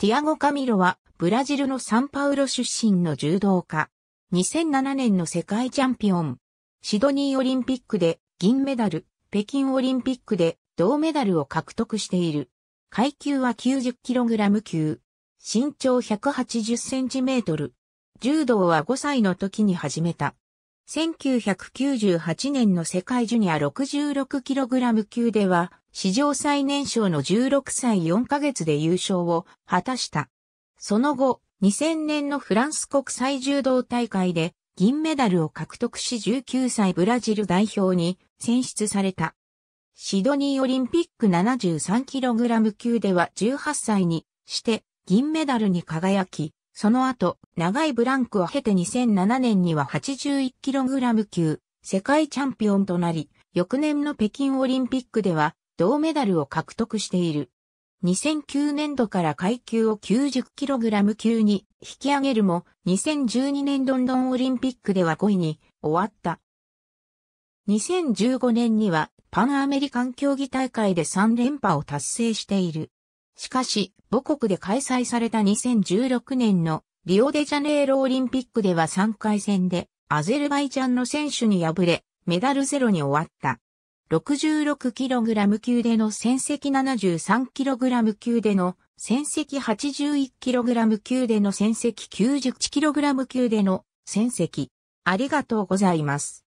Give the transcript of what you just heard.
ティアゴ・カミロは、ブラジルのサンパウロ出身の柔道家。2007年の世界チャンピオン。シドニーオリンピックで銀メダル、北京オリンピックで銅メダルを獲得している。階級は 90kg 級。身長 180cm。柔道は5歳の時に始めた。1998年の世界ジュニア 66kg 級では、史上最年少の16歳4ヶ月で優勝を果たした。その後、2000年のフランス国際柔道大会で銀メダルを獲得し19歳ブラジル代表に選出された。シドニーオリンピック 73kg 級では18歳にして銀メダルに輝き、その後、長いブランクを経て2007年には 81kg 級、世界チャンピオンとなり、翌年の北京オリンピックでは、銅メダルを獲得している。2009年度から階級を 90kg 級に引き上げるも、2012年ロンドンオリンピックでは5位に終わった。2015年にはパンアメリカン競技大会で3連覇を達成している。しかし、母国で開催された2016年のリオデジャネイロオリンピックでは3回戦でアゼルバイジャンの選手に敗れ、メダルゼロに終わった。66kg 級での戦績 73kg 級での戦績 81kg 級での戦績 91kg 級での戦績。ありがとうございます。